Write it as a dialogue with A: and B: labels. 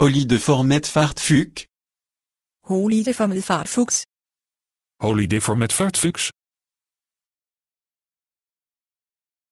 A: Holy vaartfuchs.
B: Oliedeformet Holy
C: Oliedeformet vaartfuchs.